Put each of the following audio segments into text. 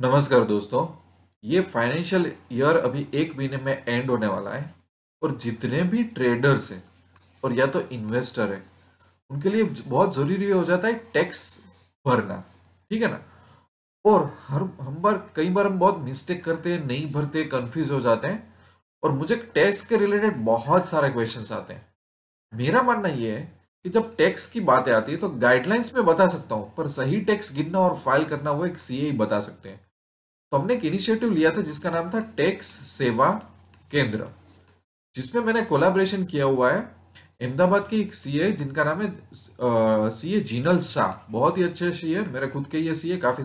नमस्कार दोस्तों ये फाइनेंशियल ईयर अभी एक महीने में एंड होने वाला है और जितने भी ट्रेडर्स हैं और या तो इन्वेस्टर हैं उनके लिए बहुत ज़रूरी हो जाता है टैक्स भरना ठीक है ना और हर हम बार कई बार हम बहुत मिस्टेक करते हैं नहीं भरते कंफ्यूज हो जाते हैं और मुझे टैक्स के रिलेटेड बहुत सारे क्वेश्चन आते हैं मेरा मानना ये है कि जब टैक्स की बातें आती है तो गाइडलाइंस में बता सकता हूं पर सही टैक्स गिनना और फाइल करना वो एक सीए ही बता सकते हैं तो हमने एक इनिशिएटिव लिया था जिसका नाम था टैक्स सेवा केंद्र जिसमें मैंने कोलाब्रेशन किया हुआ है अहमदाबाद के एक सीए जिनका नाम है सीए जीनल शाह बहुत ही अच्छे सीए मेरे खुद के ये सीए काफी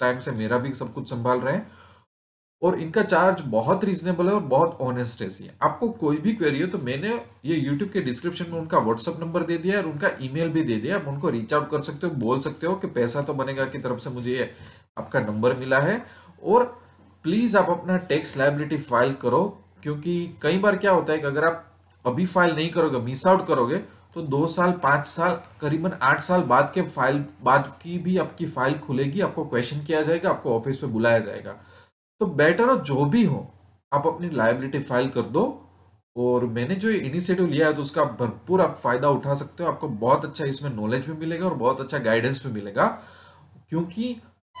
टाइम से मेरा भी सब कुछ संभाल रहे हैं और इनका चार्ज बहुत रीजनेबल है और बहुत ऑनेस्ट है सी आपको कोई भी क्वेरी हो तो मैंने ये यूट्यूब के डिस्क्रिप्शन में उनका व्हाट्सअप नंबर दे दिया और उनका ईमेल भी दे दिया आप उनको रीच आउट कर सकते हो बोल सकते हो कि पैसा तो बनेगा की तरफ से मुझे ये आपका नंबर मिला है और प्लीज आप अपना टैक्स लाइबिलिटी फाइल करो क्योंकि कई बार क्या होता है कि अगर आप अभी फाइल नहीं करोगे मिस आउट करोगे तो दो साल पांच साल करीबन आठ साल बाद के फाइल बाद की भी आपकी फाइल खुलेगी आपको क्वेश्चन किया जाएगा आपको ऑफिस में बुलाया जाएगा तो बेटर हो जो भी हो आप अपनी लाइबिलिटी फाइल कर दो और मैंने जो इनिशिएटिव लिया है तो उसका भरपूर आप फायदा उठा सकते हो आपको बहुत अच्छा इसमें नॉलेज भी मिलेगा और बहुत अच्छा गाइडेंस भी मिलेगा क्योंकि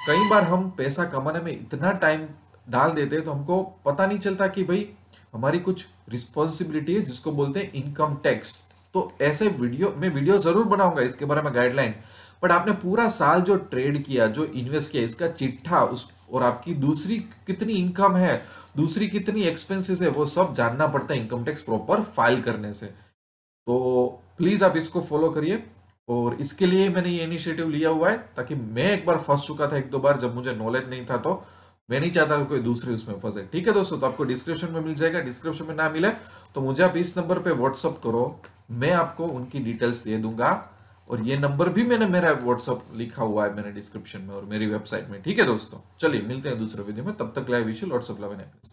कई बार हम पैसा कमाने में इतना टाइम डाल देते हैं तो हमको पता नहीं चलता कि भाई हमारी कुछ रिस्पॉन्सिबिलिटी है जिसको बोलते हैं इनकम टैक्स तो ऐसे वीडियो मैं वीडियो जरूर बनाऊंगा इसके बारे में गाइडलाइन बट आपने पूरा साल जो ट्रेड किया जो इन्वेस्ट किया इसका चिट्ठा उस और आपकी दूसरी कितनी इनकम है दूसरी कितनी एक्सपेंसेस है वो सब जानना पड़ता है इनकम टैक्स प्रॉपर फाइल करने से तो प्लीज़ आप इसको फॉलो करिए और इसके लिए मैंने ये इनिशिएटिव लिया हुआ है ताकि मैं एक बार फंस चुका था एक दो बार जब मुझे नॉलेज नहीं था तो मैं नहीं चाहता कोई दूसरे उसमें फंसे ठीक है दोस्तों तो आपको डिस्क्रिप्शन में मिल जाएगा डिस्क्रिप्शन में ना मिले तो मुझे आप इस नंबर पे व्हाट्सअप करो मैं आपको उनकी डिटेल्स दे दूंगा और ये नंबर भी मैंने मेरा व्हाट्सअप लिखा हुआ है मैंने डिस्क्रिप्शन में और मेरी वेबसाइट में ठीक है दोस्तों चलिए मिलते हैं दूसरे वीडियो में तब तक लाइव विशल और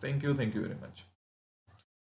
thank you thank you very much